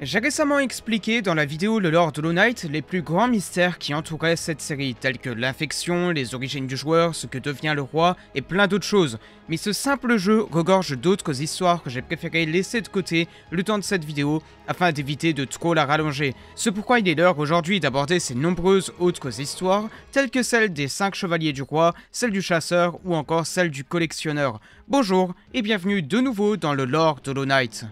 J'ai récemment expliqué dans la vidéo Le Lord Hollow Knight les plus grands mystères qui entouraient cette série, tels que l'infection, les origines du joueur, ce que devient le roi et plein d'autres choses, mais ce simple jeu regorge d'autres histoires que j'ai préféré laisser de côté le temps de cette vidéo afin d'éviter de trop la rallonger. C'est pourquoi il est l'heure aujourd'hui d'aborder ces nombreuses autres histoires, telles que celle des 5 chevaliers du roi, celle du chasseur ou encore celle du collectionneur. Bonjour et bienvenue de nouveau dans le Lord Hollow Knight.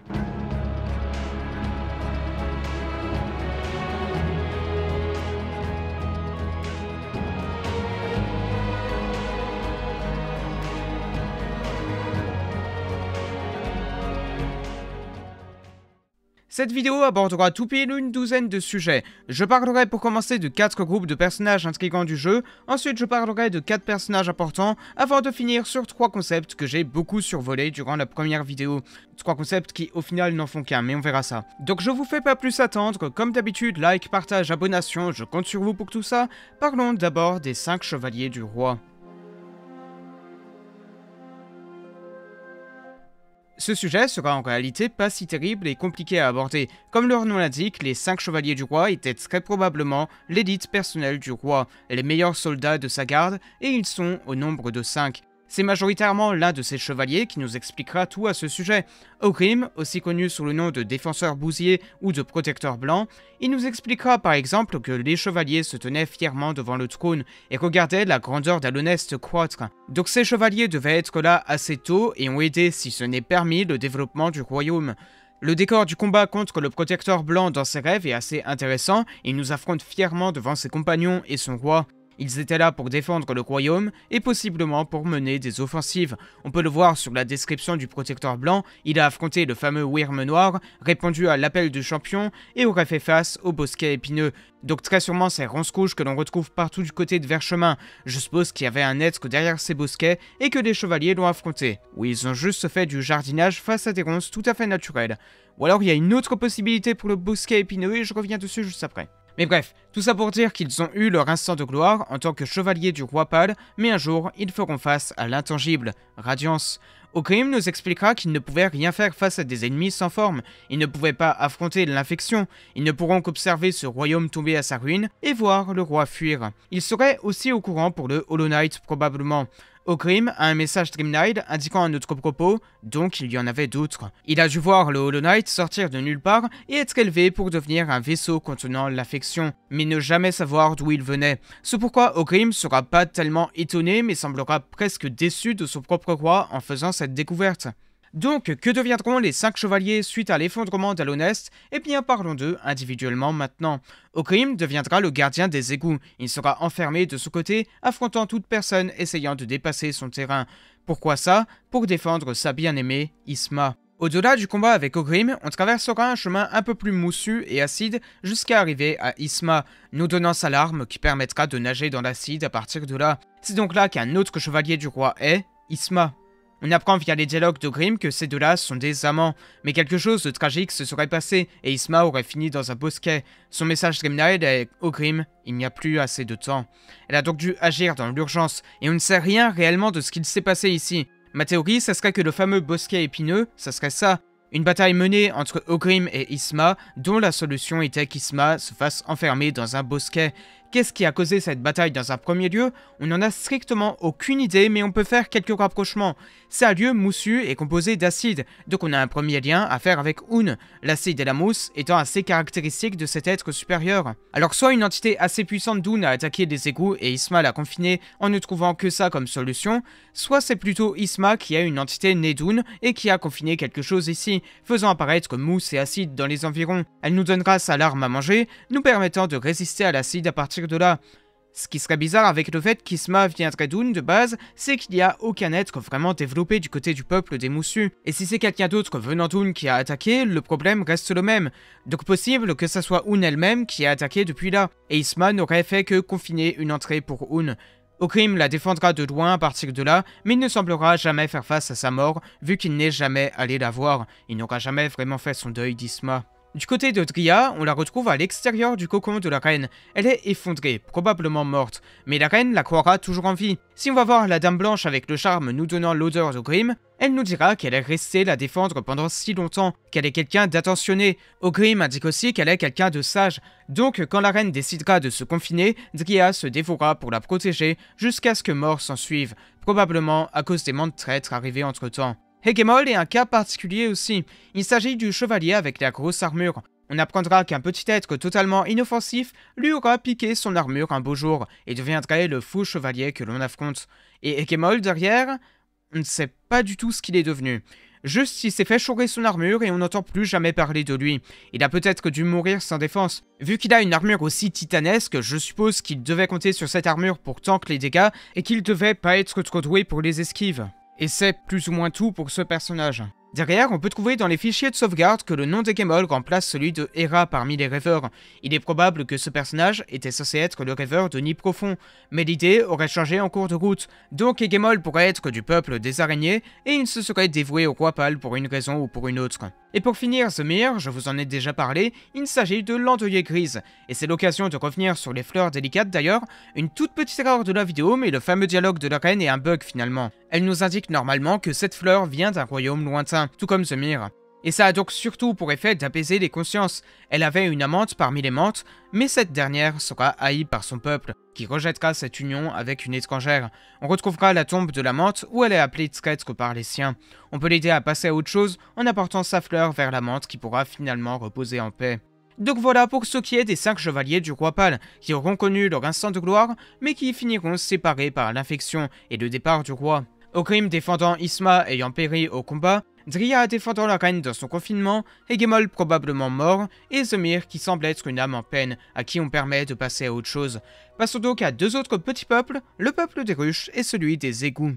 Cette vidéo abordera tout pile une douzaine de sujets. Je parlerai pour commencer de 4 groupes de personnages intrigants du jeu, ensuite je parlerai de 4 personnages importants, avant de finir sur 3 concepts que j'ai beaucoup survolés durant la première vidéo. 3 concepts qui au final n'en font qu'un, mais on verra ça. Donc je vous fais pas plus attendre, comme d'habitude, like, partage, abonnation, je compte sur vous pour tout ça. Parlons d'abord des 5 chevaliers du roi. Ce sujet sera en réalité pas si terrible et compliqué à aborder. Comme leur nom l'indique, les cinq chevaliers du roi étaient très probablement l'élite personnelle du roi, les meilleurs soldats de sa garde, et ils sont au nombre de cinq. C'est majoritairement l'un de ces chevaliers qui nous expliquera tout à ce sujet. Ogrim, aussi connu sous le nom de défenseur bousier ou de protecteur blanc, il nous expliquera par exemple que les chevaliers se tenaient fièrement devant le trône et regardaient la grandeur d'Alonest croître. Donc ces chevaliers devaient être là assez tôt et ont aidé, si ce n'est permis, le développement du royaume. Le décor du combat contre le protecteur blanc dans ses rêves est assez intéressant, il nous affronte fièrement devant ses compagnons et son roi. Ils étaient là pour défendre le royaume et possiblement pour mener des offensives. On peut le voir sur la description du protecteur blanc, il a affronté le fameux Wyrm noir, répondu à l'appel du champion et aurait fait face au bosquet épineux. Donc très sûrement c'est ronces couches que l'on retrouve partout du côté de Verchemin. Je suppose qu'il y avait un être derrière ces bosquets et que les chevaliers l'ont affronté. Ou ils ont juste fait du jardinage face à des ronces tout à fait naturelles. Ou alors il y a une autre possibilité pour le bosquet épineux et je reviens dessus juste après. Mais bref, tout ça pour dire qu'ils ont eu leur instant de gloire en tant que chevaliers du roi pâle, mais un jour, ils feront face à l'intangible, Radiance. Okrim nous expliquera qu'ils ne pouvaient rien faire face à des ennemis sans forme, ils ne pouvaient pas affronter l'infection, ils ne pourront qu'observer ce royaume tomber à sa ruine et voir le roi fuir. Ils seraient aussi au courant pour le Hollow Knight probablement. Ogrim a un message Knight indiquant un autre propos, donc il y en avait d'autres. Il a dû voir le Hollow Knight sortir de nulle part et être élevé pour devenir un vaisseau contenant l'affection, mais ne jamais savoir d'où il venait. Ce pourquoi Ogrim sera pas tellement étonné mais semblera presque déçu de son propre roi en faisant cette découverte. Donc, que deviendront les cinq chevaliers suite à l'effondrement d'Alonest Eh bien, parlons d'eux individuellement maintenant. Ogrim deviendra le gardien des égouts. Il sera enfermé de ce côté, affrontant toute personne essayant de dépasser son terrain. Pourquoi ça Pour défendre sa bien-aimée, Isma. Au-delà du combat avec Ogrim, on traversera un chemin un peu plus moussu et acide jusqu'à arriver à Isma, nous donnant sa larme qui permettra de nager dans l'acide à partir de là. C'est donc là qu'un autre chevalier du roi est, Isma. On apprend via les dialogues de que ces deux-là sont des amants, mais quelque chose de tragique se serait passé et Isma aurait fini dans un bosquet. Son message Grimnaid est Ogrim, oh il n'y a plus assez de temps. Elle a donc dû agir dans l'urgence, et on ne sait rien réellement de ce qu'il s'est passé ici. Ma théorie, ça serait que le fameux bosquet épineux, ça serait ça, une bataille menée entre Ogrim oh et Isma, dont la solution était qu'Isma se fasse enfermer dans un bosquet, Qu'est-ce qui a causé cette bataille dans un premier lieu On n'en a strictement aucune idée, mais on peut faire quelques rapprochements. C'est un lieu moussu et composé d'acide, donc on a un premier lien à faire avec Oun, l'acide et la mousse étant assez caractéristique de cet être supérieur. Alors soit une entité assez puissante d'Oun a attaqué des égouts et Isma l'a confiné en ne trouvant que ça comme solution, soit c'est plutôt Isma qui a une entité née d'Oun et qui a confiné quelque chose ici, faisant apparaître mousse et acide dans les environs. Elle nous donnera sa larme à manger, nous permettant de résister à l'acide à partir de là. Ce qui serait bizarre avec le fait qu'Isma viendrait d'Oun de base, c'est qu'il n'y a aucun être vraiment développé du côté du peuple des moussus. Et si c'est quelqu'un d'autre venant d'Oun qui a attaqué, le problème reste le même. Donc possible que ça soit Oun elle-même qui a attaqué depuis là, et Isma n'aurait fait que confiner une entrée pour Oun. Okrim la défendra de loin à partir de là, mais il ne semblera jamais faire face à sa mort, vu qu'il n'est jamais allé la voir. Il n'aura jamais vraiment fait son deuil d'Isma. Du côté de Dria, on la retrouve à l'extérieur du cocon de la reine. Elle est effondrée, probablement morte, mais la reine la croira toujours en vie. Si on va voir la Dame Blanche avec le charme nous donnant l'odeur de elle nous dira qu'elle est restée la défendre pendant si longtemps, qu'elle est quelqu'un d'attentionné. Ogrim indique aussi qu'elle est quelqu'un de sage, donc quand la reine décidera de se confiner, Dria se dévouera pour la protéger jusqu'à ce que mort s'en suive, probablement à cause des mondes traîtres arrivés entre-temps. Hegemol est un cas particulier aussi. Il s'agit du chevalier avec la grosse armure. On apprendra qu'un petit être totalement inoffensif lui aura piqué son armure un beau jour et deviendrait le faux chevalier que l'on affronte. Et Ekemol derrière, on ne sait pas du tout ce qu'il est devenu. Juste il s'est fait chourer son armure et on n'entend plus jamais parler de lui. Il a peut-être dû mourir sans défense. Vu qu'il a une armure aussi titanesque, je suppose qu'il devait compter sur cette armure pour tank les dégâts et qu'il devait pas être trop doué pour les esquives. Et c'est plus ou moins tout pour ce personnage. Derrière, on peut trouver dans les fichiers de sauvegarde que le nom de remplace celui de Hera parmi les rêveurs. Il est probable que ce personnage était censé être le rêveur de Nid Profond, mais l'idée aurait changé en cours de route, donc Gamol pourrait être du peuple des araignées et il se serait dévoué au roi pâle pour une raison ou pour une autre. Et pour finir The Mirror, je vous en ai déjà parlé, il s'agit de l'entelier grise, et c'est l'occasion de revenir sur les fleurs délicates d'ailleurs, une toute petite erreur de la vidéo mais le fameux dialogue de la reine est un bug finalement. Elle nous indique normalement que cette fleur vient d'un royaume lointain, tout comme The mire. Et ça a donc surtout pour effet d'apaiser les consciences. Elle avait une amante parmi les mantes, mais cette dernière sera haïe par son peuple, qui rejettera cette union avec une étrangère. On retrouvera la tombe de la l'amante où elle est appelée traître par les siens. On peut l'aider à passer à autre chose en apportant sa fleur vers l'amante qui pourra finalement reposer en paix. Donc voilà pour ce qui est des cinq chevaliers du roi pâle, qui auront connu leur instant de gloire, mais qui finiront séparés par l'infection et le départ du roi. Ogrim défendant Isma ayant péri au combat, Dria défendant la reine dans son confinement, Hegemol probablement mort, et Zemir qui semble être une âme en peine, à qui on permet de passer à autre chose. Passons donc à deux autres petits peuples, le peuple des ruches et celui des égouts.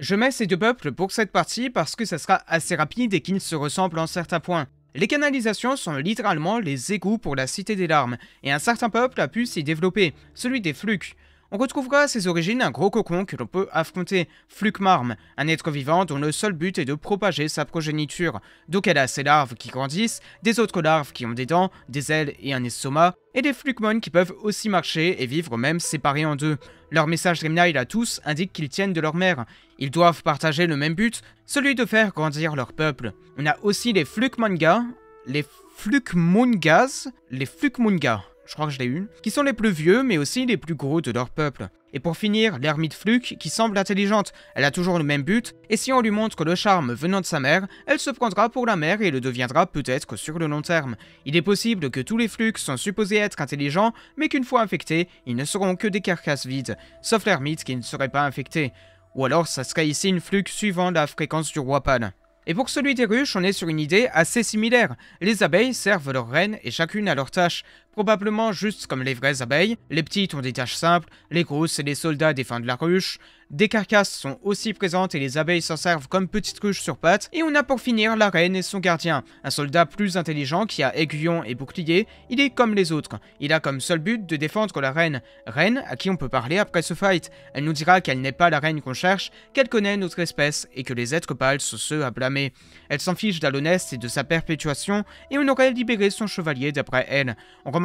Je mets ces deux peuples pour cette partie parce que ça sera assez rapide et qu'ils se ressemblent en certains points. Les canalisations sont littéralement les égouts pour la Cité des Larmes, et un certain peuple a pu s'y développer, celui des Flucs. On retrouvera à ses origines un gros cocon que l'on peut affronter, Flukmarm, un être vivant dont le seul but est de propager sa progéniture. Donc elle a ses larves qui grandissent, des autres larves qui ont des dents, des ailes et un estomac, et des Flukmon qui peuvent aussi marcher et vivre même séparés en deux. Leur message Dreamnail à tous indique qu'ils tiennent de leur mère. Ils doivent partager le même but, celui de faire grandir leur peuple. On a aussi les Flukmonga, les Flukmungas, les Flukmunga, je crois que je l'ai une, qui sont les plus vieux mais aussi les plus gros de leur peuple. Et pour finir, l'ermite Fluke, qui semble intelligente, elle a toujours le même but, et si on lui montre le charme venant de sa mère, elle se prendra pour la mère et le deviendra peut-être sur le long terme. Il est possible que tous les Flukes sont supposés être intelligents, mais qu'une fois infectés, ils ne seront que des carcasses vides, sauf l'ermite qui ne serait pas infectée. Ou alors ça serait ici une Fluke suivant la fréquence du roi Pan. Et pour celui des ruches, on est sur une idée assez similaire. Les abeilles servent leur reine et chacune à leur tâche probablement juste comme les vraies abeilles, les petites ont des tâches simples, les grosses et les soldats défendent la ruche, des carcasses sont aussi présentes et les abeilles s'en servent comme petites ruches sur pattes, et on a pour finir la reine et son gardien, un soldat plus intelligent qui a aiguillon et bouclier, il est comme les autres, il a comme seul but de défendre la reine, reine à qui on peut parler après ce fight, elle nous dira qu'elle n'est pas la reine qu'on cherche, qu'elle connaît notre espèce, et que les êtres pâles sont ceux à blâmer. Elle s'en fiche d'Alonest et de sa perpétuation, et on aurait libéré son chevalier d'après elle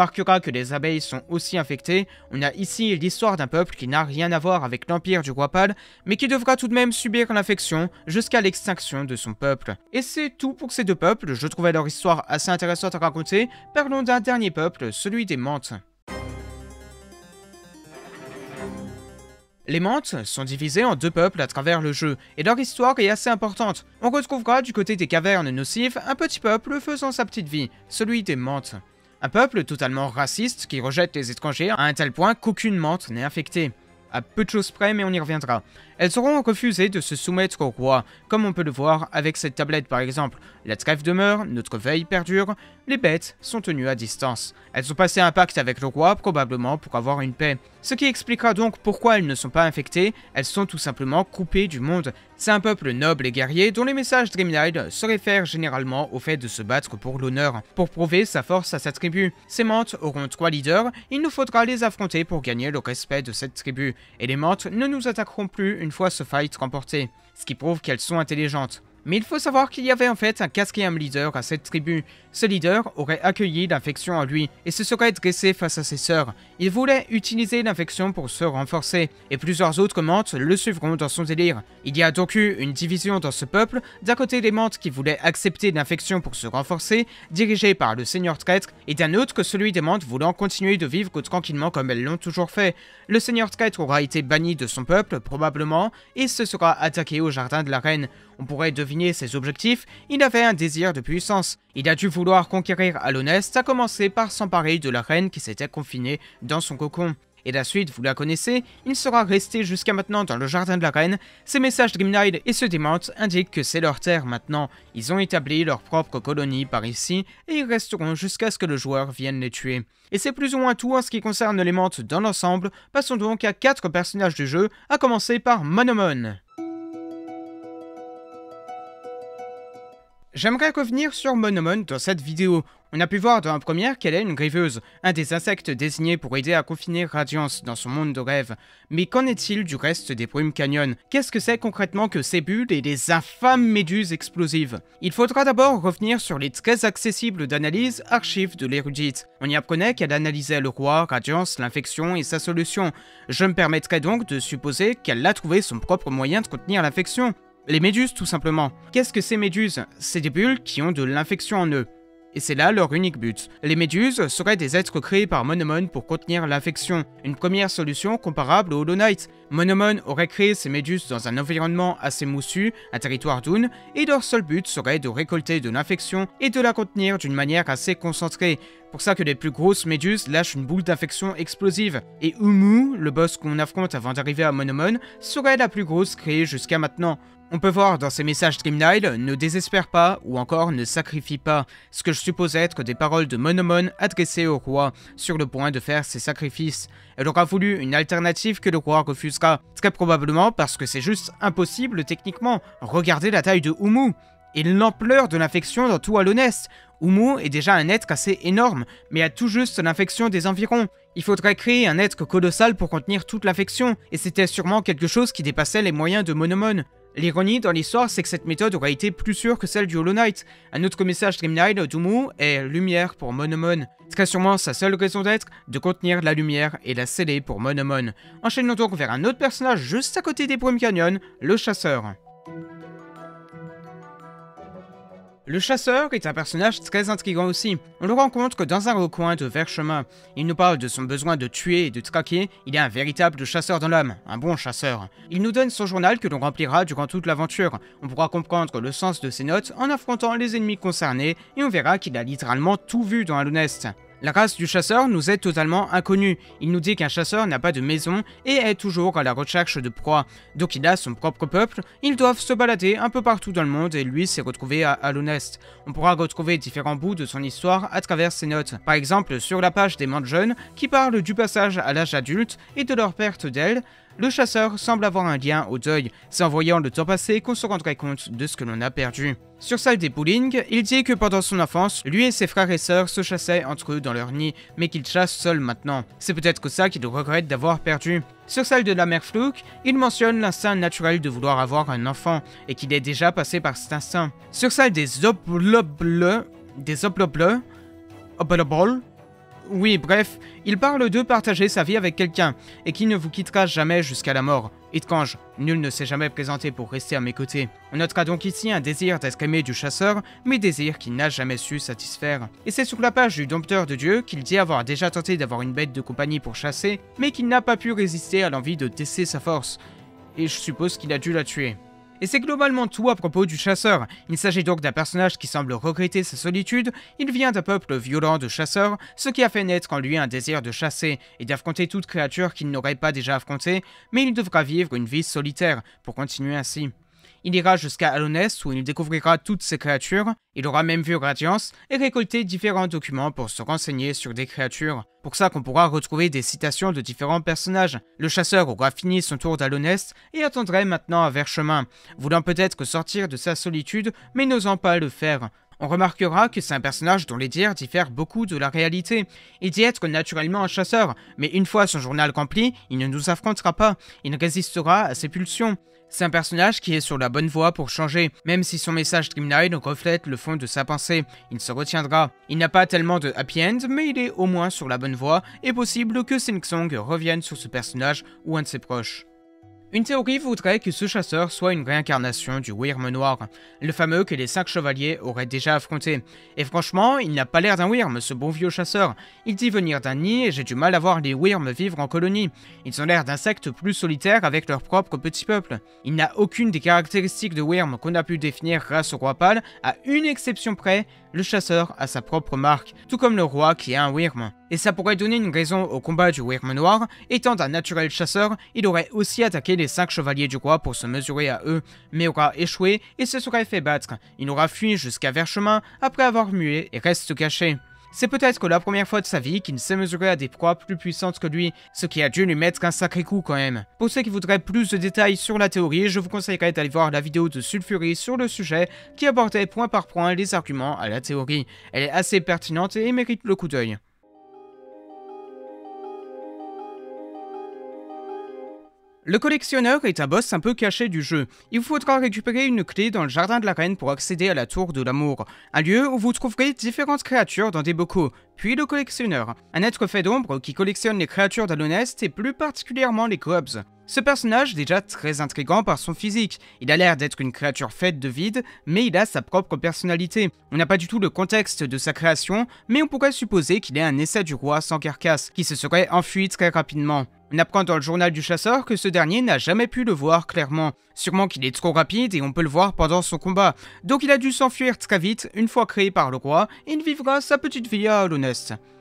remarquera que les abeilles sont aussi infectées, on a ici l'histoire d'un peuple qui n'a rien à voir avec l'empire du roi pâle, mais qui devra tout de même subir l'infection jusqu'à l'extinction de son peuple. Et c'est tout pour ces deux peuples, je trouvais leur histoire assez intéressante à raconter, parlons d'un dernier peuple, celui des Mantes. Les Mantes sont divisés en deux peuples à travers le jeu, et leur histoire est assez importante. On retrouvera du côté des cavernes nocives un petit peuple faisant sa petite vie, celui des Mantes. Un peuple totalement raciste qui rejette les étrangers à un tel point qu'aucune menthe n'est infectée. À peu de choses près, mais on y reviendra. Elles auront refusé de se soumettre au roi, comme on peut le voir avec cette tablette par exemple. La trêve demeure, notre veille perdure, les bêtes sont tenues à distance. Elles ont passé un pacte avec le roi, probablement pour avoir une paix. Ce qui expliquera donc pourquoi elles ne sont pas infectées, elles sont tout simplement coupées du monde, c'est un peuple noble et guerrier dont les messages Dreamlight se réfèrent généralement au fait de se battre pour l'honneur. Pour prouver sa force à sa tribu, ces mantes auront trois leaders, il nous faudra les affronter pour gagner le respect de cette tribu, et les mantes ne nous attaqueront plus une fois ce fight remporté, ce qui prouve qu'elles sont intelligentes. Mais il faut savoir qu'il y avait en fait un quatrième leader à cette tribu. Ce leader aurait accueilli l'infection en lui et se serait dressé face à ses sœurs. Il voulait utiliser l'infection pour se renforcer, et plusieurs autres mentes le suivront dans son délire. Il y a donc eu une division dans ce peuple, d'un côté les mentes qui voulaient accepter l'infection pour se renforcer, dirigées par le seigneur traître, et d'un autre que celui des mentes voulant continuer de vivre tranquillement comme elles l'ont toujours fait. Le seigneur traître aura été banni de son peuple, probablement, et se sera attaqué au jardin de la reine on pourrait deviner ses objectifs, il avait un désir de puissance. Il a dû vouloir conquérir Alonest, à commencer par s'emparer de la reine qui s'était confinée dans son cocon. Et la suite, vous la connaissez, il sera resté jusqu'à maintenant dans le jardin de la reine, ses messages Dreamlight et des Mantes indiquent que c'est leur terre maintenant. Ils ont établi leur propre colonie par ici, et ils resteront jusqu'à ce que le joueur vienne les tuer. Et c'est plus ou moins tout en ce qui concerne les mentes dans l'ensemble, passons donc à 4 personnages du jeu, à commencer par Monomon. J'aimerais revenir sur Monomon dans cette vidéo. On a pu voir dans la première qu'elle est une griveuse, un des insectes désignés pour aider à confiner Radiance dans son monde de rêve. Mais qu'en est-il du reste des brumes canyon Qu'est-ce que c'est concrètement que ces bulles et les infâmes méduses explosives Il faudra d'abord revenir sur les très accessibles d'analyse archives de l'érudite. On y apprenait qu'elle analysait le roi, Radiance, l'infection et sa solution. Je me permettrai donc de supposer qu'elle a trouvé son propre moyen de contenir l'infection. Les méduses tout simplement. Qu'est-ce que ces méduses C'est des bulles qui ont de l'infection en eux. Et c'est là leur unique but. Les méduses seraient des êtres créés par Monomon pour contenir l'infection, une première solution comparable au Hollow Knight. Monomon aurait créé ces méduses dans un environnement assez moussu, un territoire dune, et leur seul but serait de récolter de l'infection et de la contenir d'une manière assez concentrée, pour ça que les plus grosses méduses lâchent une boule d'infection explosive, et Umu, le boss qu'on affronte avant d'arriver à Monomon, serait la plus grosse créée jusqu'à maintenant. On peut voir dans ces messages Nile, « ne désespère pas » ou encore « ne sacrifie pas », ce que je suppose être des paroles de Monomon adressées au roi, sur le point de faire ses sacrifices. Elle aura voulu une alternative que le roi refusera, très probablement parce que c'est juste impossible techniquement. Regardez la taille de Oumu et l'ampleur de l'infection dans tout Alonest. Oumu est déjà un être assez énorme, mais a tout juste l'infection des environs. Il faudrait créer un être colossal pour contenir toute l'infection, et c'était sûrement quelque chose qui dépassait les moyens de Monomon. L'ironie dans l'histoire, c'est que cette méthode aurait été plus sûre que celle du Hollow Knight. Un autre message Dreamline, Dumu, est lumière pour Monomon. a sûrement sa seule raison d'être, de contenir la lumière et la sceller pour Monomon. Enchaînons donc vers un autre personnage juste à côté des Brumes Canyon, le chasseur. Le chasseur est un personnage très intrigant aussi. On le rencontre dans un recoin de chemin. Il nous parle de son besoin de tuer et de traquer. Il est un véritable chasseur dans l'âme, un bon chasseur. Il nous donne son journal que l'on remplira durant toute l'aventure. On pourra comprendre le sens de ses notes en affrontant les ennemis concernés et on verra qu'il a littéralement tout vu dans Alonest. La race du chasseur nous est totalement inconnue. Il nous dit qu'un chasseur n'a pas de maison et est toujours à la recherche de proies. Donc il a son propre peuple, ils doivent se balader un peu partout dans le monde et lui s'est retrouvé à Alonest. On pourra retrouver différents bouts de son histoire à travers ses notes. Par exemple, sur la page des jeunes qui parle du passage à l'âge adulte et de leur perte d'ailes, le chasseur semble avoir un lien au deuil. C'est en voyant le temps passé qu'on se rendrait compte de ce que l'on a perdu. Sur celle des bowling, il dit que pendant son enfance, lui et ses frères et sœurs se chassaient entre eux dans leur nid, mais qu'il chasse seul maintenant. C'est peut-être que ça qu'il regrette d'avoir perdu. Sur celle de la mère Fluke, il mentionne l'instinct naturel de vouloir avoir un enfant, et qu'il est déjà passé par cet instinct. Sur celle des oblobles, des oblobles, oui, bref, il parle de partager sa vie avec quelqu'un, et qui ne vous quittera jamais jusqu'à la mort. Étrange, nul ne s'est jamais présenté pour rester à mes côtés. On notera donc ici un désir d'être aimé du chasseur, mais désir qu'il n'a jamais su satisfaire. Et c'est sur la page du Dompteur de Dieu qu'il dit avoir déjà tenté d'avoir une bête de compagnie pour chasser, mais qu'il n'a pas pu résister à l'envie de tester sa force. Et je suppose qu'il a dû la tuer. Et c'est globalement tout à propos du chasseur. Il s'agit donc d'un personnage qui semble regretter sa solitude, il vient d'un peuple violent de chasseurs, ce qui a fait naître en lui un désir de chasser et d'affronter toute créature qu'il n'aurait pas déjà affrontée, mais il devra vivre une vie solitaire pour continuer ainsi. Il ira jusqu'à Alonest, où il découvrira toutes ces créatures, il aura même vu Radiance et récolté différents documents pour se renseigner sur des créatures. Pour ça qu'on pourra retrouver des citations de différents personnages. Le chasseur aura fini son tour d'Alonest, et attendrait maintenant à Verchemin, voulant peut-être sortir de sa solitude mais n'osant pas le faire. On remarquera que c'est un personnage dont les dires diffèrent beaucoup de la réalité. Il dit être naturellement un chasseur, mais une fois son journal rempli, il ne nous affrontera pas, il résistera à ses pulsions. C'est un personnage qui est sur la bonne voie pour changer, même si son message ne reflète le fond de sa pensée, il se retiendra. Il n'a pas tellement de happy end, mais il est au moins sur la bonne voie, et possible que Sing Song revienne sur ce personnage ou un de ses proches. Une théorie voudrait que ce chasseur soit une réincarnation du Wyrm noir, le fameux que les cinq chevaliers auraient déjà affronté. Et franchement, il n'a pas l'air d'un Wyrm, ce bon vieux chasseur. Il dit venir d'un nid et j'ai du mal à voir les Wyrms vivre en colonie. Ils ont l'air d'insectes plus solitaires avec leur propre petit peuple. Il n'a aucune des caractéristiques de Wyrm qu'on a pu définir grâce au roi pâle, à une exception près, le chasseur a sa propre marque, tout comme le roi qui est un Wyrm. Et ça pourrait donner une raison au combat du Wyrm noir, étant un naturel chasseur, il aurait aussi attaqué les 5 chevaliers du roi pour se mesurer à eux, mais aura échoué et se serait fait battre. Il aura fui jusqu'à Verchemin après avoir mué et reste caché. C'est peut-être que la première fois de sa vie qu'il s'est mesuré à des proies plus puissantes que lui, ce qui a dû lui mettre un sacré coup quand même. Pour ceux qui voudraient plus de détails sur la théorie, je vous conseillerais d'aller voir la vidéo de Sulfury sur le sujet qui abordait point par point les arguments à la théorie. Elle est assez pertinente et mérite le coup d'œil. Le collectionneur est un boss un peu caché du jeu. Il vous faudra récupérer une clé dans le jardin de la reine pour accéder à la tour de l'amour, un lieu où vous trouverez différentes créatures dans des bocaux, puis le collectionneur, un être fait d'ombre qui collectionne les créatures d'Alonest et plus particulièrement les cobs. Ce personnage, déjà très intrigant par son physique, il a l'air d'être une créature faite de vide, mais il a sa propre personnalité. On n'a pas du tout le contexte de sa création, mais on pourrait supposer qu'il est un essai du roi sans carcasse, qui se serait enfui très rapidement. On apprend dans le journal du chasseur que ce dernier n'a jamais pu le voir clairement. Sûrement qu'il est trop rapide et on peut le voir pendant son combat. Donc il a dû s'enfuir très vite une fois créé par le roi il vivra sa petite vie à l'honneur.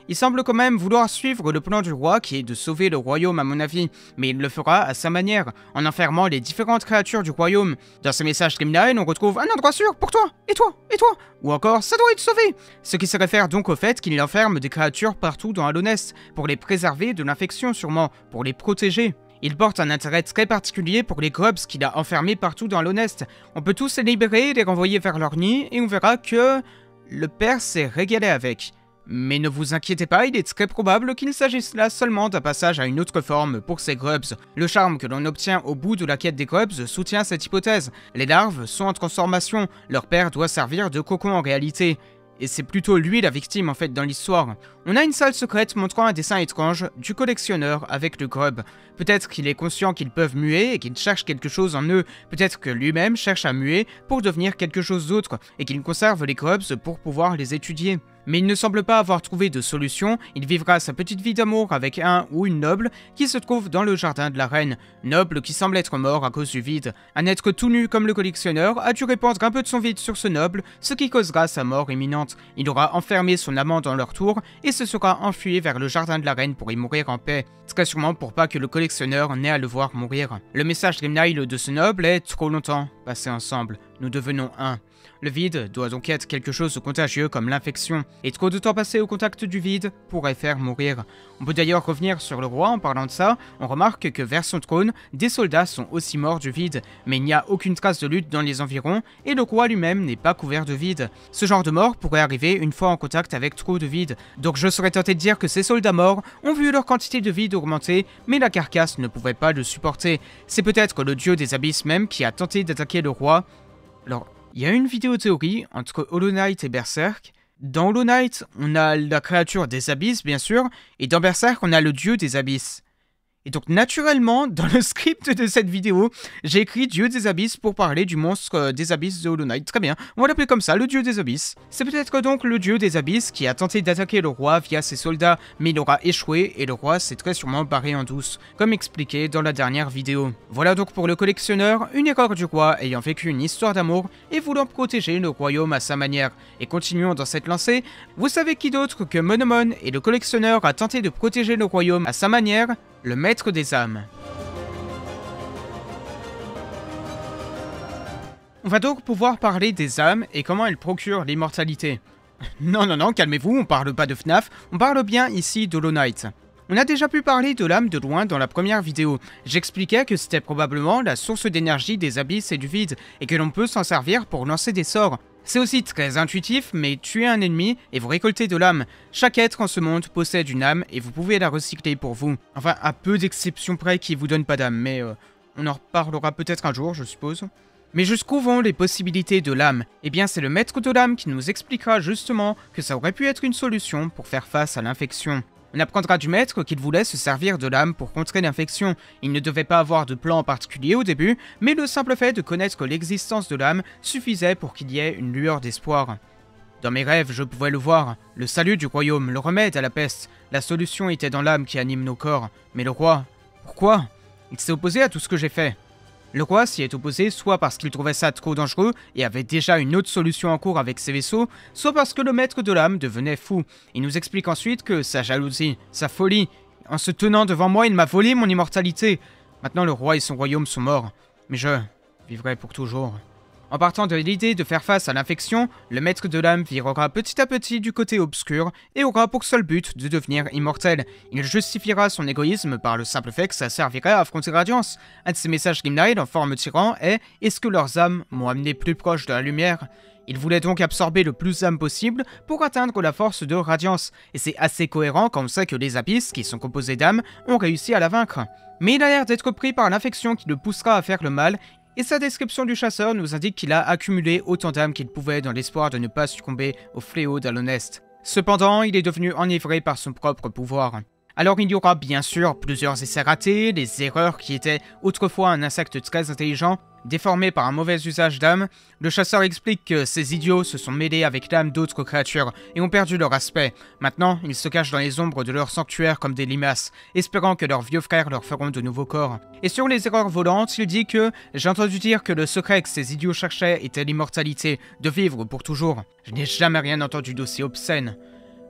Il semble quand même vouloir suivre le plan du roi qui est de sauver le royaume à mon avis, mais il le fera à sa manière, en enfermant les différentes créatures du royaume. Dans ce messages criminel, on retrouve un endroit sûr pour toi, et toi, et toi, ou encore ça doit être sauvé, ce qui se réfère donc au fait qu'il enferme des créatures partout dans Alonest, pour les préserver de l'infection sûrement, pour les protéger. Il porte un intérêt très particulier pour les Grubs qu'il a enfermés partout dans l'Honest. On peut tous les libérer, les renvoyer vers leur nid, et on verra que... le père s'est régalé avec. Mais ne vous inquiétez pas, il est très probable qu'il s'agisse là seulement d'un passage à une autre forme pour ces grubs. Le charme que l'on obtient au bout de la quête des grubs soutient cette hypothèse. Les larves sont en transformation, leur père doit servir de cocon en réalité. Et c'est plutôt lui la victime en fait dans l'histoire. On a une salle secrète montrant un dessin étrange du collectionneur avec le grub. Peut-être qu'il est conscient qu'ils peuvent muer et qu'il cherche quelque chose en eux, peut-être que lui-même cherche à muer pour devenir quelque chose d'autre et qu'il conserve les grubs pour pouvoir les étudier. Mais il ne semble pas avoir trouvé de solution, il vivra sa petite vie d'amour avec un ou une noble qui se trouve dans le jardin de la reine, noble qui semble être mort à cause du vide. Un être tout nu comme le collectionneur a dû répandre un peu de son vide sur ce noble, ce qui causera sa mort imminente. Il aura enfermé son amant dans leur tour et se sera enfui vers le jardin de la reine pour y mourir en paix, ce très sûrement pour pas que le collectionneur n'ait à le voir mourir. Le message Grimnail de ce noble est trop longtemps passé ensemble, nous devenons un. Le vide doit donc être quelque chose de contagieux comme l'infection, et trop de temps passé au contact du vide pourrait faire mourir. On peut d'ailleurs revenir sur le roi en parlant de ça, on remarque que vers son trône, des soldats sont aussi morts du vide, mais il n'y a aucune trace de lutte dans les environs, et le roi lui-même n'est pas couvert de vide. Ce genre de mort pourrait arriver une fois en contact avec trop de vide, donc je serais tenté de dire que ces soldats morts ont vu leur quantité de vide augmenter, mais la carcasse ne pouvait pas le supporter. C'est peut-être le dieu des abysses même qui a tenté d'attaquer le roi, il y a une vidéo théorie entre Hollow Knight et Berserk. Dans Hollow Knight, on a la créature des abysses, bien sûr, et dans Berserk, on a le dieu des abysses. Et donc naturellement, dans le script de cette vidéo, j'ai écrit Dieu des Abysses pour parler du monstre euh, des Abysses de Hollow Très bien, on va l'appeler comme ça, le Dieu des Abysses. C'est peut-être donc le Dieu des Abysses qui a tenté d'attaquer le roi via ses soldats, mais il aura échoué et le roi s'est très sûrement barré en douce, comme expliqué dans la dernière vidéo. Voilà donc pour le collectionneur, une erreur du roi ayant vécu une histoire d'amour et voulant protéger le royaume à sa manière. Et continuons dans cette lancée, vous savez qui d'autre que Monomon et le collectionneur a tenté de protéger le royaume à sa manière le maître des âmes. On va donc pouvoir parler des âmes et comment elles procurent l'immortalité. Non, non, non, calmez-vous, on parle pas de FNAF, on parle bien ici d'Hollow Knight. On a déjà pu parler de l'âme de loin dans la première vidéo. J'expliquais que c'était probablement la source d'énergie des abysses et du vide, et que l'on peut s'en servir pour lancer des sorts. C'est aussi très intuitif, mais tuer un ennemi et vous récoltez de l'âme. Chaque être en ce monde possède une âme et vous pouvez la recycler pour vous. Enfin, à peu d'exceptions près qui vous donnent pas d'âme, mais euh, on en reparlera peut-être un jour, je suppose. Mais jusqu'où vont les possibilités de l'âme Eh bien, c'est le maître de l'âme qui nous expliquera justement que ça aurait pu être une solution pour faire face à l'infection. On apprendra du maître qu'il voulait se servir de l'âme pour contrer l'infection. Il ne devait pas avoir de plan particulier au début, mais le simple fait de connaître l'existence de l'âme suffisait pour qu'il y ait une lueur d'espoir. Dans mes rêves, je pouvais le voir, le salut du royaume, le remède à la peste, la solution était dans l'âme qui anime nos corps, mais le roi, pourquoi Il s'est opposé à tout ce que j'ai fait. Le roi s'y est opposé soit parce qu'il trouvait ça trop dangereux et avait déjà une autre solution en cours avec ses vaisseaux, soit parce que le maître de l'âme devenait fou. Il nous explique ensuite que sa jalousie, sa folie, en se tenant devant moi, il m'a volé mon immortalité. Maintenant le roi et son royaume sont morts, mais je vivrai pour toujours. En partant de l'idée de faire face à l'infection, le maître de l'âme virera petit à petit du côté obscur et aura pour seul but de devenir immortel. Il justifiera son égoïsme par le simple fait que ça servirait à affronter Radiance. Un de ses messages Gimnail en forme tyran est « Est-ce que leurs âmes m'ont amené plus proche de la lumière ?» Il voulait donc absorber le plus d'âmes possible pour atteindre la force de Radiance, et c'est assez cohérent comme ça que les abysses, qui sont composés d'âmes, ont réussi à la vaincre. Mais il a l'air d'être pris par l'infection qui le poussera à faire le mal et sa description du chasseur nous indique qu'il a accumulé autant d'âmes qu'il pouvait dans l'espoir de ne pas succomber au fléau d'Alonest. Cependant, il est devenu enivré par son propre pouvoir. Alors il y aura bien sûr plusieurs essais ratés, des erreurs qui étaient autrefois un insecte très intelligent, Déformé par un mauvais usage d'âme, le chasseur explique que ces idiots se sont mêlés avec l'âme d'autres créatures et ont perdu leur aspect. Maintenant, ils se cachent dans les ombres de leur sanctuaire comme des limaces, espérant que leurs vieux frères leur feront de nouveaux corps. Et sur les erreurs volantes, il dit que j'ai entendu dire que le secret que ces idiots cherchaient était l'immortalité, de vivre pour toujours. Je n'ai jamais rien entendu d'aussi obscène.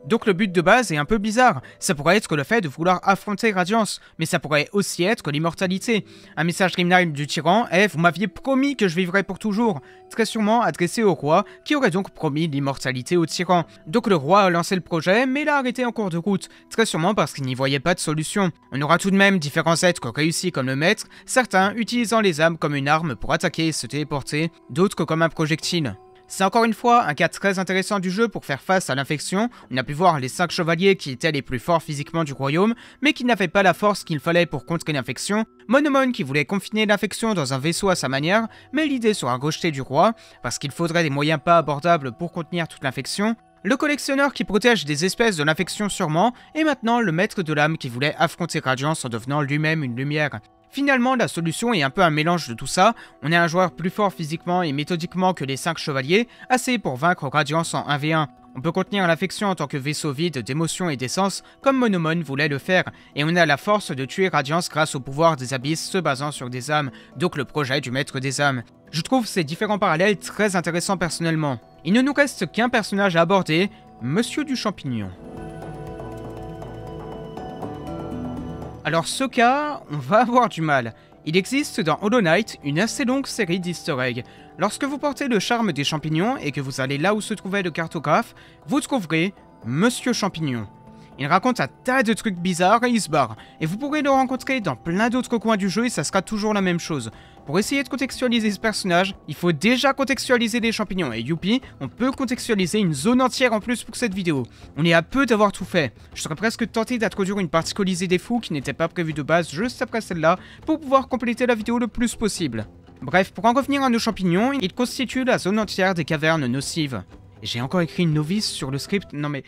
Donc le but de base est un peu bizarre. Ça pourrait être le fait de vouloir affronter Radiance, mais ça pourrait aussi être l'immortalité. Un message criminel du tyran est « eh, Vous m'aviez promis que je vivrais pour toujours », très sûrement adressé au roi, qui aurait donc promis l'immortalité au tyran. Donc le roi a lancé le projet, mais l'a arrêté en cours de route, très sûrement parce qu'il n'y voyait pas de solution. On aura tout de même différents êtres réussis comme le maître, certains utilisant les âmes comme une arme pour attaquer et se téléporter, d'autres comme un projectile. C'est encore une fois un cas très intéressant du jeu pour faire face à l'infection, on a pu voir les 5 chevaliers qui étaient les plus forts physiquement du royaume, mais qui n'avaient pas la force qu'il fallait pour contrer l'infection, Monomon qui voulait confiner l'infection dans un vaisseau à sa manière, mais l'idée sera rejetée du roi, parce qu'il faudrait des moyens pas abordables pour contenir toute l'infection, le collectionneur qui protège des espèces de l'infection sûrement, et maintenant le maître de l'âme qui voulait affronter Radiance en devenant lui-même une lumière. Finalement, la solution est un peu un mélange de tout ça. On est un joueur plus fort physiquement et méthodiquement que les 5 chevaliers, assez pour vaincre Radiance en 1v1. On peut contenir l'affection en tant que vaisseau vide d'émotions et d'essence, comme Monomone voulait le faire, et on a la force de tuer Radiance grâce au pouvoir des abysses se basant sur des âmes, donc le projet du maître des âmes. Je trouve ces différents parallèles très intéressants personnellement. Il ne nous reste qu'un personnage à aborder, Monsieur du Champignon. Alors ce cas, on va avoir du mal. Il existe dans Hollow Knight une assez longue série d'easter eggs. Lorsque vous portez le charme des champignons et que vous allez là où se trouvait le cartographe, vous trouverez Monsieur Champignon. Il raconte un tas de trucs bizarres et il se barre. Et vous pourrez le rencontrer dans plein d'autres coins du jeu et ça sera toujours la même chose. Pour essayer de contextualiser ce personnage, il faut déjà contextualiser les champignons. Et youpi, on peut contextualiser une zone entière en plus pour cette vidéo. On est à peu d'avoir tout fait. Je serais presque tenté d'introduire une partie des fous qui n'était pas prévue de base juste après celle-là pour pouvoir compléter la vidéo le plus possible. Bref, pour en revenir à nos champignons, ils constituent la zone entière des cavernes nocives. J'ai encore écrit une novice sur le script, non mais...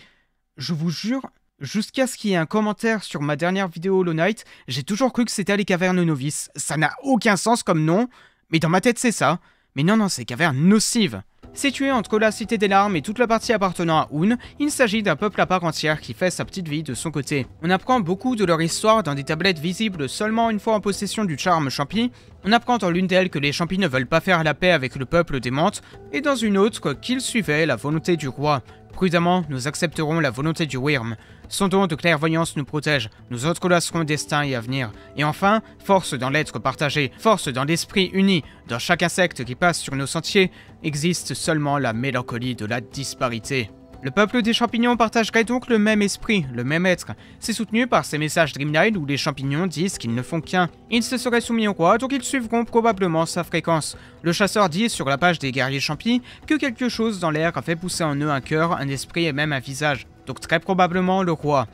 Je vous jure, Jusqu'à ce qu'il y ait un commentaire sur ma dernière vidéo Hollow Knight, j'ai toujours cru que c'était les cavernes novices. Ça n'a aucun sens comme nom, mais dans ma tête c'est ça. Mais non, non, c'est cavernes nocives. Situé entre la Cité des Larmes et toute la partie appartenant à Hoon, il s'agit d'un peuple à part entière qui fait sa petite vie de son côté. On apprend beaucoup de leur histoire dans des tablettes visibles seulement une fois en possession du charme champi, on apprend dans l'une d'elles que les Champi ne veulent pas faire la paix avec le peuple des Mantes, et dans une autre qu'ils suivaient la volonté du roi. Prudemment, nous accepterons la volonté du Wyrm. Son don de clairvoyance nous protège, nous entrelacerons destin et avenir. Et enfin, force dans l'être partagé, force dans l'esprit uni. Dans chaque insecte qui passe sur nos sentiers, existe seulement la mélancolie de la disparité. Le peuple des champignons partagerait donc le même esprit, le même être. C'est soutenu par ces messages Dreamlight où les champignons disent qu'ils ne font qu'un. Ils se seraient soumis au roi, donc ils suivront probablement sa fréquence. Le chasseur dit sur la page des guerriers champis que quelque chose dans l'air a fait pousser en eux un cœur, un esprit et même un visage. Donc très probablement le roi.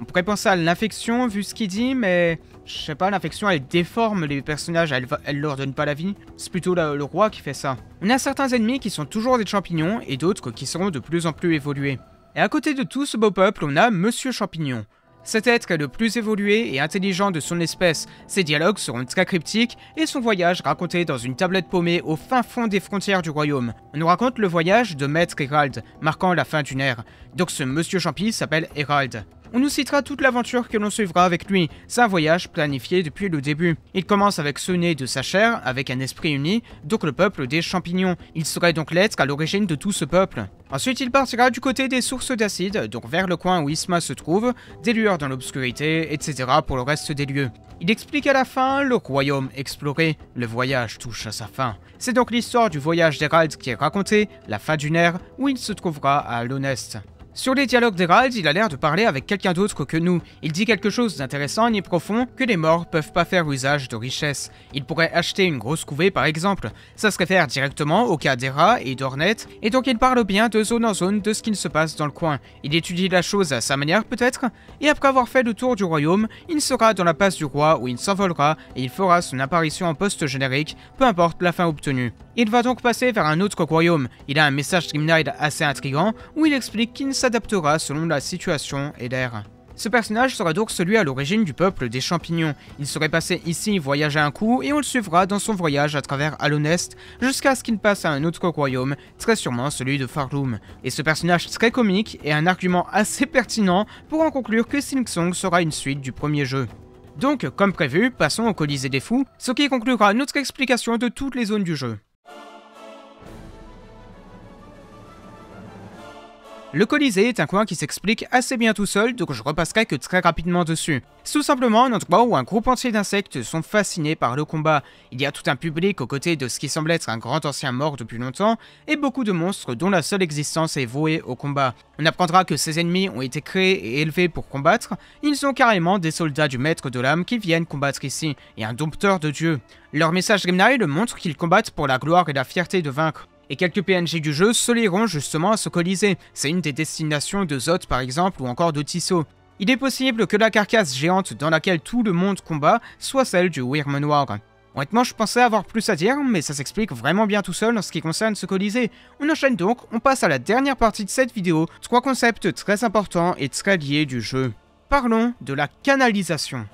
On pourrait penser à l'infection, vu ce qu'il dit, mais... Je sais pas, l'infection, elle déforme les personnages, elle, leur donne pas la vie. C'est plutôt le roi qui fait ça. On a certains ennemis qui sont toujours des champignons, et d'autres qui seront de plus en plus évolués. Et à côté de tout ce beau peuple, on a Monsieur Champignon. Cet être est le plus évolué et intelligent de son espèce, ses dialogues seront très cryptiques et son voyage raconté dans une tablette paumée au fin fond des frontières du royaume. On nous raconte le voyage de Maître Hérald, marquant la fin d'une ère. Donc ce monsieur Champignon s'appelle Hérald. On nous citera toute l'aventure que l'on suivra avec lui, c'est un voyage planifié depuis le début. Il commence avec ce nez de sa chair, avec un esprit uni, donc le peuple des champignons. Il serait donc l'être à l'origine de tout ce peuple. Ensuite, il partira du côté des sources d'acide, donc vers le coin où Isma se trouve, des lueurs dans l'obscurité, etc. pour le reste des lieux. Il explique à la fin le royaume exploré, le voyage touche à sa fin. C'est donc l'histoire du voyage d'Herald qui est racontée, la fin d'une ère où il se trouvera à l'Honnest. Sur les dialogues d'Herald, il a l'air de parler avec quelqu'un d'autre que nous. Il dit quelque chose d'intéressant et profond que les morts peuvent pas faire usage de richesses. Il pourrait acheter une grosse couvée par exemple. Ça se réfère directement au cas d'Hera et d'Ornette, et donc il parle bien de zone en zone de ce qui se passe dans le coin. Il étudie la chose à sa manière peut-être, et après avoir fait le tour du royaume, il sera dans la passe du roi où il s'envolera et il fera son apparition en poste générique peu importe la fin obtenue. Il va donc passer vers un autre royaume. Il a un message de assez intrigant où il explique qu'il ne s'adaptera selon la situation et l'air. Ce personnage sera donc celui à l'origine du peuple des champignons. Il serait passé ici voyager un coup et on le suivra dans son voyage à travers Alonest jusqu'à ce qu'il passe à un autre royaume, très sûrement celui de Farloom. Et ce personnage très comique est un argument assez pertinent pour en conclure que Sing Song sera une suite du premier jeu. Donc, comme prévu, passons au Colisée des Fous, ce qui conclura notre explication de toutes les zones du jeu. Le Colisée est un coin qui s'explique assez bien tout seul, donc je repasserai que très rapidement dessus. tout simplement un endroit où un groupe entier d'insectes sont fascinés par le combat. Il y a tout un public aux côtés de ce qui semble être un grand ancien mort depuis longtemps, et beaucoup de monstres dont la seule existence est vouée au combat. On apprendra que ces ennemis ont été créés et élevés pour combattre, ils sont carrément des soldats du maître de l'âme qui viennent combattre ici, et un dompteur de dieu. Leur message le montre qu'ils combattent pour la gloire et la fierté de vaincre et quelques PNJ du jeu se lieront justement à ce colisée. C'est une des destinations de Zot par exemple ou encore de Tissot. Il est possible que la carcasse géante dans laquelle tout le monde combat soit celle du Wyrm Noir. Honnêtement, je pensais avoir plus à dire, mais ça s'explique vraiment bien tout seul en ce qui concerne ce colisée. On enchaîne donc, on passe à la dernière partie de cette vidéo, trois concepts très importants et très liés du jeu. Parlons de la canalisation.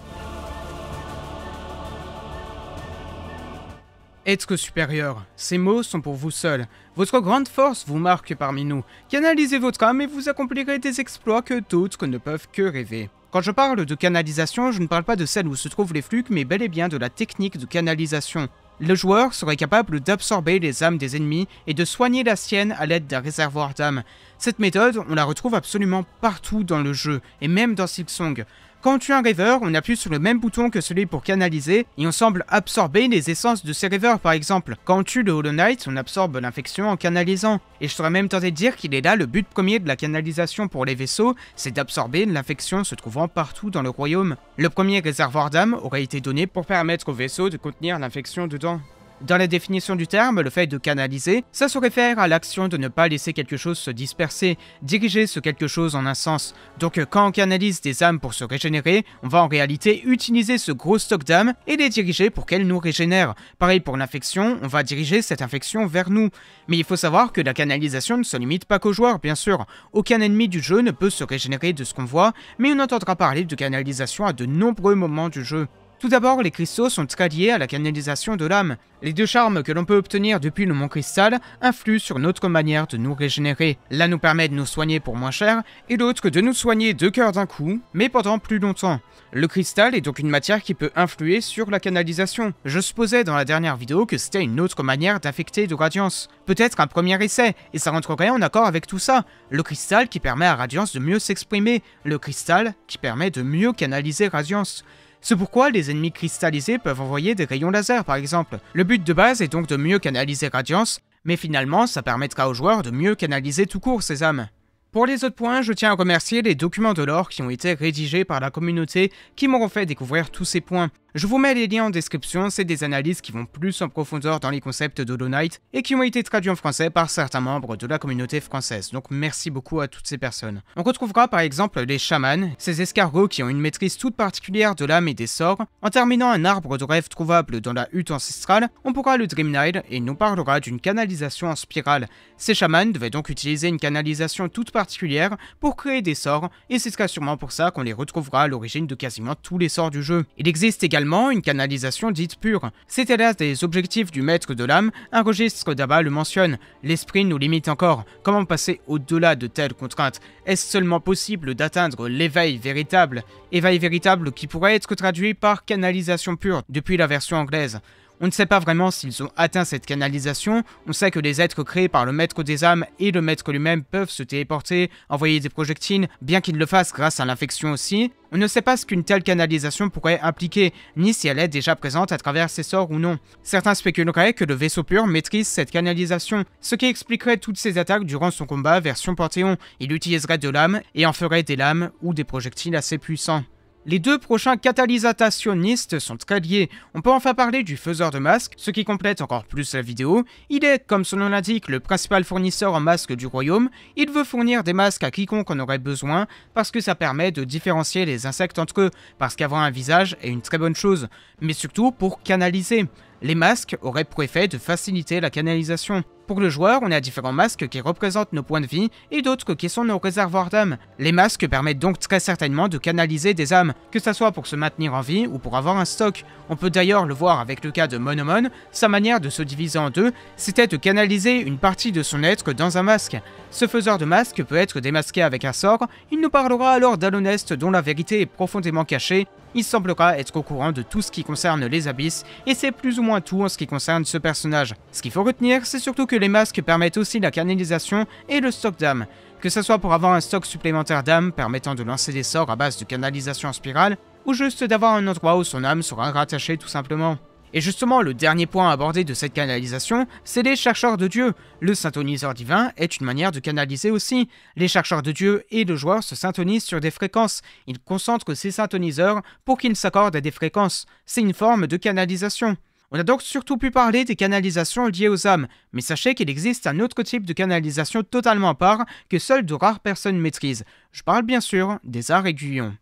Être supérieur, ces mots sont pour vous seuls. Votre grande force vous marque parmi nous. Canalisez votre âme et vous accomplirez des exploits que d'autres ne peuvent que rêver. Quand je parle de canalisation, je ne parle pas de celle où se trouvent les flux, mais bel et bien de la technique de canalisation. Le joueur serait capable d'absorber les âmes des ennemis et de soigner la sienne à l'aide d'un réservoir d'âmes. Cette méthode, on la retrouve absolument partout dans le jeu, et même dans Silksong. Quand on tue un rêveur, on appuie sur le même bouton que celui pour canaliser et on semble absorber les essences de ces rêveurs par exemple. Quand on tue le Hollow Knight, on absorbe l'infection en canalisant. Et je serais même tenté de dire qu'il est là le but premier de la canalisation pour les vaisseaux, c'est d'absorber l'infection se trouvant partout dans le royaume. Le premier réservoir d'âme aurait été donné pour permettre au vaisseau de contenir l'infection dedans. Dans la définition du terme, le fait de canaliser, ça se réfère à l'action de ne pas laisser quelque chose se disperser, diriger ce quelque chose en un sens. Donc euh, quand on canalise des âmes pour se régénérer, on va en réalité utiliser ce gros stock d'âmes et les diriger pour qu'elles nous régénèrent. Pareil pour l'infection, on va diriger cette infection vers nous. Mais il faut savoir que la canalisation ne se limite pas qu'aux joueurs, bien sûr. Aucun ennemi du jeu ne peut se régénérer de ce qu'on voit, mais on entendra parler de canalisation à de nombreux moments du jeu. Tout d'abord, les cristaux sont très liés à la canalisation de l'âme. Les deux charmes que l'on peut obtenir depuis le Mont Cristal influent sur notre manière de nous régénérer. L'un nous permet de nous soigner pour moins cher, et l'autre que de nous soigner de cœur d'un coup, mais pendant plus longtemps. Le cristal est donc une matière qui peut influer sur la canalisation. Je supposais dans la dernière vidéo que c'était une autre manière d'affecter de Radiance. Peut-être un premier essai, et ça rentrerait en accord avec tout ça. Le cristal qui permet à Radiance de mieux s'exprimer, le cristal qui permet de mieux canaliser Radiance. C'est pourquoi les ennemis cristallisés peuvent envoyer des rayons laser par exemple. Le but de base est donc de mieux canaliser Radiance, mais finalement ça permettra aux joueurs de mieux canaliser tout court ces âmes. Pour les autres points, je tiens à remercier les documents de l'or qui ont été rédigés par la communauté qui m'ont fait découvrir tous ces points. Je vous mets les liens en description, c'est des analyses qui vont plus en profondeur dans les concepts d'Hollow Knight et qui ont été traduits en français par certains membres de la communauté française, donc merci beaucoup à toutes ces personnes. On retrouvera par exemple les chamans, ces escargots qui ont une maîtrise toute particulière de l'âme et des sorts. En terminant un arbre de rêve trouvable dans la hutte ancestrale, on pourra le Dream Knight et nous parlera d'une canalisation en spirale. Ces chamans devaient donc utiliser une canalisation toute particulière pour créer des sorts, et c'est sûrement pour ça qu'on les retrouvera à l'origine de quasiment tous les sorts du jeu. Il existe également une canalisation dite pure. C'était l'un des objectifs du maître de l'âme, un registre d'abat le mentionne. L'esprit nous limite encore. Comment passer au-delà de telles contraintes Est-ce seulement possible d'atteindre l'éveil véritable Éveil véritable qui pourrait être traduit par canalisation pure depuis la version anglaise. On ne sait pas vraiment s'ils ont atteint cette canalisation, on sait que les êtres créés par le maître des âmes et le maître lui-même peuvent se téléporter, envoyer des projectiles, bien qu'ils le fassent grâce à l'infection aussi. On ne sait pas ce qu'une telle canalisation pourrait impliquer, ni si elle est déjà présente à travers ses sorts ou non. Certains spéculeraient que le vaisseau pur maîtrise cette canalisation, ce qui expliquerait toutes ses attaques durant son combat version Panthéon. Il utiliserait de l'âme et en ferait des lames ou des projectiles assez puissants. Les deux prochains catalysationnistes sont très liés. On peut enfin parler du faiseur de masques, ce qui complète encore plus la vidéo. Il est, comme son nom l'indique, le principal fournisseur en masques du royaume. Il veut fournir des masques à quiconque en aurait besoin parce que ça permet de différencier les insectes entre eux, parce qu'avoir un visage est une très bonne chose, mais surtout pour canaliser. Les masques auraient pour effet de faciliter la canalisation. Pour le joueur, on a différents masques qui représentent nos points de vie et d'autres qui sont nos réservoirs d'âmes. Les masques permettent donc très certainement de canaliser des âmes, que ce soit pour se maintenir en vie ou pour avoir un stock. On peut d'ailleurs le voir avec le cas de Monomon, sa manière de se diviser en deux, c'était de canaliser une partie de son être dans un masque. Ce faiseur de masques peut être démasqué avec un sort, il nous parlera alors d'Alonest dont la vérité est profondément cachée il semblera être au courant de tout ce qui concerne les abysses, et c'est plus ou moins tout en ce qui concerne ce personnage. Ce qu'il faut retenir, c'est surtout que les masques permettent aussi la canalisation et le stock d'âme, que ce soit pour avoir un stock supplémentaire d'âme permettant de lancer des sorts à base de canalisation en spirale, ou juste d'avoir un endroit où son âme sera rattachée tout simplement. Et justement, le dernier point abordé de cette canalisation, c'est les chercheurs de Dieu. Le synthoniseur divin est une manière de canaliser aussi. Les chercheurs de Dieu et le joueur se syntonisent sur des fréquences. Ils concentrent ces syntoniseurs pour qu'ils s'accordent à des fréquences. C'est une forme de canalisation. On a donc surtout pu parler des canalisations liées aux âmes, mais sachez qu'il existe un autre type de canalisation totalement à part que seules de rares personnes maîtrisent. Je parle bien sûr des arts aiguillons.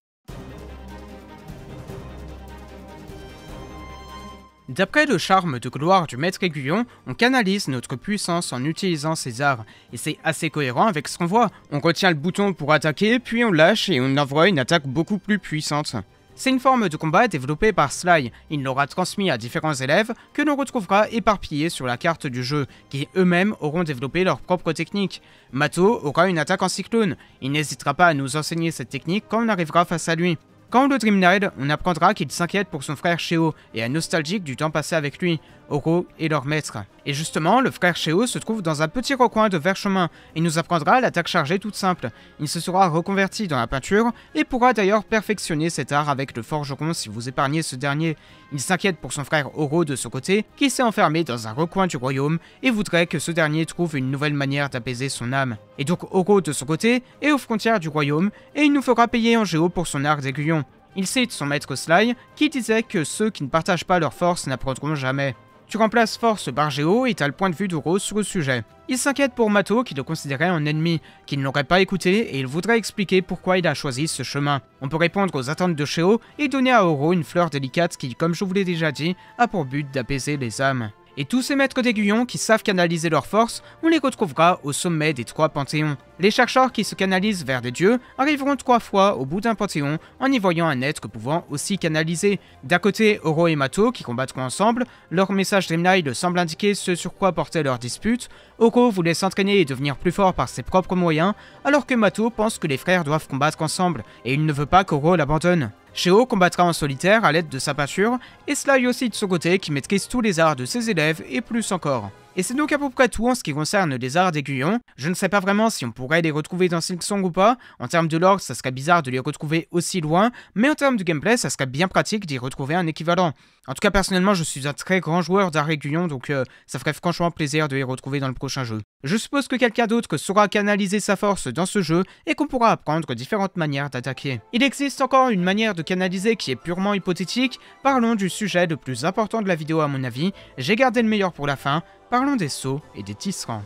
D'après le charme de gloire du maître aiguillon, on canalise notre puissance en utilisant ses arts, et c'est assez cohérent avec ce qu'on voit. On retient le bouton pour attaquer, puis on lâche et on envoie une attaque beaucoup plus puissante. C'est une forme de combat développée par Sly, il l'aura transmis à différents élèves que l'on retrouvera éparpillés sur la carte du jeu, qui eux-mêmes auront développé leur propre technique. Mato aura une attaque en cyclone, il n'hésitera pas à nous enseigner cette technique quand on arrivera face à lui. Quand le Dreamlad, on apprendra qu'il s'inquiète pour son frère Sheo et est nostalgique du temps passé avec lui, Oro et leur maître. Et justement, le frère Cheo se trouve dans un petit recoin de Verchemin et nous apprendra l'attaque chargée toute simple. Il se sera reconverti dans la peinture et pourra d'ailleurs perfectionner cet art avec le forgeron si vous épargnez ce dernier. Il s'inquiète pour son frère Oro de son côté, qui s'est enfermé dans un recoin du royaume et voudrait que ce dernier trouve une nouvelle manière d'apaiser son âme. Et donc Oro de son côté est aux frontières du royaume et il nous fera payer en géo pour son art d'aiguillon. Il cite son maître Sly qui disait que ceux qui ne partagent pas leurs forces n'apprendront jamais. Tu remplaces Force par et t'as le point de vue d'Oro sur le sujet. Il s'inquiète pour Mato qui le considérait un ennemi, qui ne l'aurait pas écouté et il voudrait expliquer pourquoi il a choisi ce chemin. On peut répondre aux attentes de Sheo et donner à Oro une fleur délicate qui, comme je vous l'ai déjà dit, a pour but d'apaiser les âmes. Et tous ces maîtres d'aiguillons qui savent canaliser leurs forces, on les retrouvera au sommet des trois panthéons. Les chercheurs qui se canalisent vers des dieux arriveront trois fois au bout d'un panthéon en y voyant un être pouvant aussi canaliser. D'un côté, Oro et Mato qui combattront ensemble, leur message Dreamlight semble indiquer ce sur quoi portait leur dispute. Oro voulait s'entraîner et devenir plus fort par ses propres moyens, alors que Mato pense que les frères doivent combattre ensemble, et il ne veut pas qu'Oro l'abandonne. Cheo combattra en solitaire à l'aide de sa peinture, et Sly aussi de son côté qui maîtrise tous les arts de ses élèves et plus encore. Et c'est donc à peu près tout en ce qui concerne les arts d'aiguillon. Je ne sais pas vraiment si on pourrait les retrouver dans Silksong ou pas. En termes de lore, ça serait bizarre de les retrouver aussi loin, mais en termes de gameplay, ça serait bien pratique d'y retrouver un équivalent. En tout cas, personnellement, je suis un très grand joueur d'art aiguillon, donc euh, ça ferait franchement plaisir de les retrouver dans le prochain jeu. Je suppose que quelqu'un d'autre saura canaliser sa force dans ce jeu et qu'on pourra apprendre différentes manières d'attaquer. Il existe encore une manière de canaliser qui est purement hypothétique. Parlons du sujet le plus important de la vidéo à mon avis. J'ai gardé le meilleur pour la fin. Parlons des sceaux et des tisserands.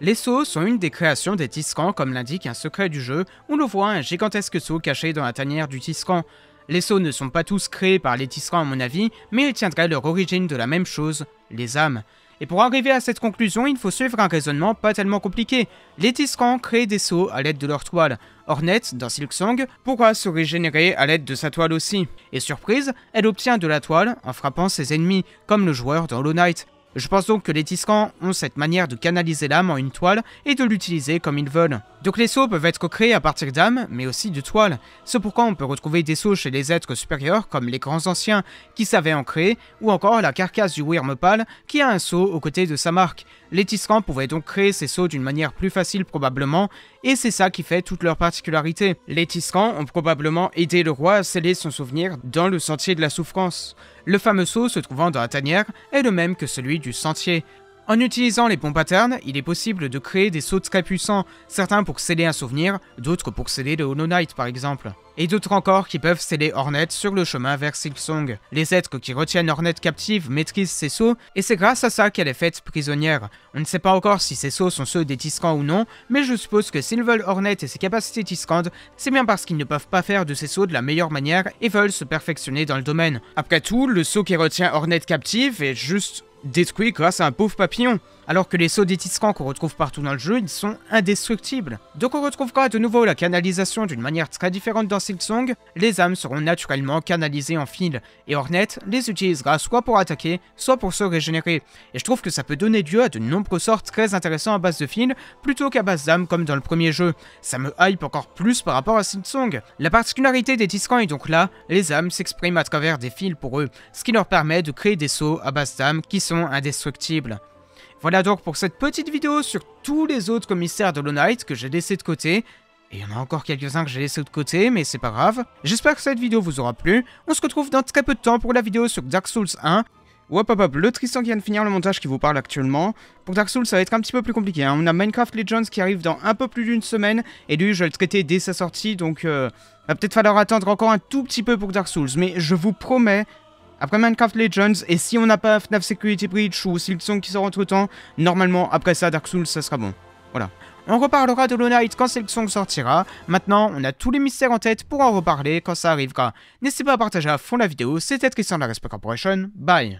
Les sceaux sont une des créations des tisserands, comme l'indique un secret du jeu, où le voit un gigantesque seau caché dans la tanière du tisserand. Les sceaux ne sont pas tous créés par les tisserands à mon avis, mais ils tiendraient leur origine de la même chose, les âmes. Et pour arriver à cette conclusion, il faut suivre un raisonnement pas tellement compliqué. Les tiscans créent des sauts à l'aide de leur toile. Hornet, dans Silksong, pourra se régénérer à l'aide de sa toile aussi. Et surprise, elle obtient de la toile en frappant ses ennemis, comme le joueur dans Hollow Knight. Je pense donc que les Tiscans ont cette manière de canaliser l'âme en une toile et de l'utiliser comme ils veulent. Donc les sceaux peuvent être créés à partir d'âmes, mais aussi de toiles. C'est pourquoi on peut retrouver des sceaux chez les êtres supérieurs comme les grands anciens qui savaient en créer, ou encore la carcasse du Wyrmopal qui a un seau aux côtés de sa marque. Les tisserands pouvaient donc créer ces sauts d'une manière plus facile probablement, et c'est ça qui fait toute leur particularité. Les tisserands ont probablement aidé le roi à sceller son souvenir dans le sentier de la souffrance. Le fameux sceau se trouvant dans la tanière est le même que celui du sentier. En utilisant les bons patterns, il est possible de créer des sauts très puissants, certains pour sceller un souvenir, d'autres pour sceller le Hollow Knight par exemple. Et d'autres encore qui peuvent sceller Hornet sur le chemin vers Silksong. Les êtres qui retiennent Hornet captive maîtrisent ces sauts, et c'est grâce à ça qu'elle est faite prisonnière. On ne sait pas encore si ces sauts sont ceux des Tiscans ou non, mais je suppose que s'ils veulent Hornet et ses capacités Tiscans, c'est bien parce qu'ils ne peuvent pas faire de ces sauts de la meilleure manière et veulent se perfectionner dans le domaine. Après tout, le saut qui retient Hornet captive est juste détruit grâce à un pauvre papillon. Alors que les sauts des tiscans qu'on retrouve partout dans le jeu, ils sont indestructibles. Donc on retrouvera de nouveau la canalisation d'une manière très différente dans Silksong, les âmes seront naturellement canalisées en fil, et Hornet les utilisera soit pour attaquer, soit pour se régénérer. Et je trouve que ça peut donner lieu à de nombreux sorts très intéressants à base de fil, plutôt qu'à base d'âmes comme dans le premier jeu. Ça me hype encore plus par rapport à Silksong. La particularité des tiscans est donc là, les âmes s'expriment à travers des fils pour eux, ce qui leur permet de créer des sauts à base d'âmes qui sont indestructibles. Voilà donc pour cette petite vidéo sur tous les autres commissaires de Lone Knight que j'ai laissé de côté. Et il y en a encore quelques-uns que j'ai laissé de côté, mais c'est pas grave. J'espère que cette vidéo vous aura plu. On se retrouve dans très peu de temps pour la vidéo sur Dark Souls 1. Hop hop hop, le Tristan qui vient de finir le montage qui vous parle actuellement. Pour Dark Souls, ça va être un petit peu plus compliqué. Hein. On a Minecraft Legends qui arrive dans un peu plus d'une semaine. Et lui, je vais le traiter dès sa sortie, donc... Euh, va peut-être falloir attendre encore un tout petit peu pour Dark Souls. Mais je vous promets, après Minecraft Legends, et si on n'a pas FNAF Security Breach ou Silksong qui sort entre temps, normalement après ça Dark Souls ça sera bon. Voilà. On reparlera de Low Knight quand Silksong sortira, maintenant on a tous les mystères en tête pour en reparler quand ça arrivera. N'hésitez pas à partager à fond la vidéo, c'était Tristan de la Respect Corporation, bye